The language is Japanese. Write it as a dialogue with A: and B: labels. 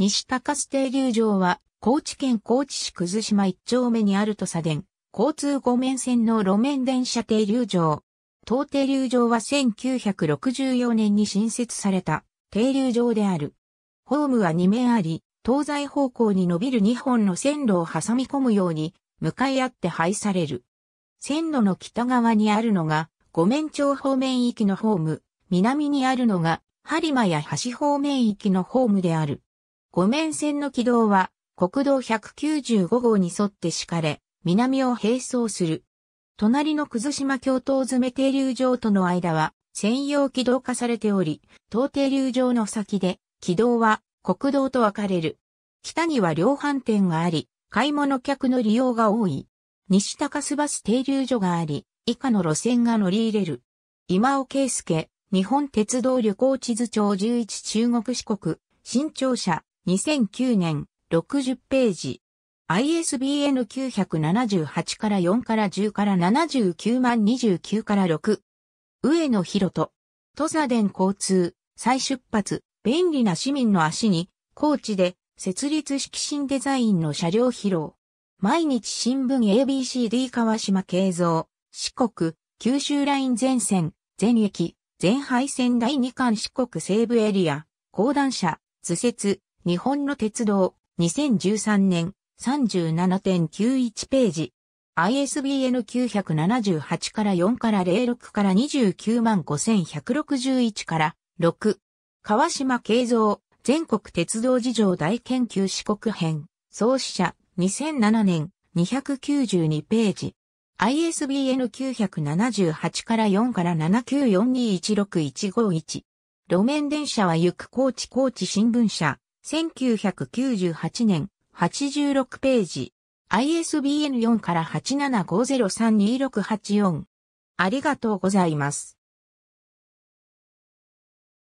A: 西高須停留場は、高知県高知市葛島一丁目にあると左電、交通五面線の路面電車停留場。当停留場は1964年に新設された停留場である。ホームは2面あり、東西方向に伸びる2本の線路を挟み込むように、向かい合って配される。線路の北側にあるのが、五面町方面行きのホーム、南にあるのが、播磨や橋方面行きのホームである。五面線の軌道は国道195号に沿って敷かれ、南を並走する。隣の葛島京都詰停留場との間は専用軌道化されており、東停留場の先で軌道は国道と分かれる。北には量販店があり、買い物客の利用が多い。西高須バス停留所があり、以下の路線が乗り入れる。今尾圭介、日本鉄道旅行地図帳11中国四国、新庁舎、2009年、60ページ。ISBN 978から4から10から79万29から6。上野博人。土佐伝交通、再出発、便利な市民の足に、高知で、設立式新デザインの車両披露。毎日新聞 ABCD 川島慶三、四国、九州ライン全線、全駅、全廃線第2巻四国西部エリア、高段車、図説、日本の鉄道、2013年、37.91ページ。ISBN 978から4から06から29万5161から6。川島慶三、全国鉄道事情大研究四国編、創始者、2007年、292ページ。ISBN 978から4から794216151。路面電車は行く高知高知新聞社。1998年、86ページ。ISBN4 から875032684。ありがとうございます。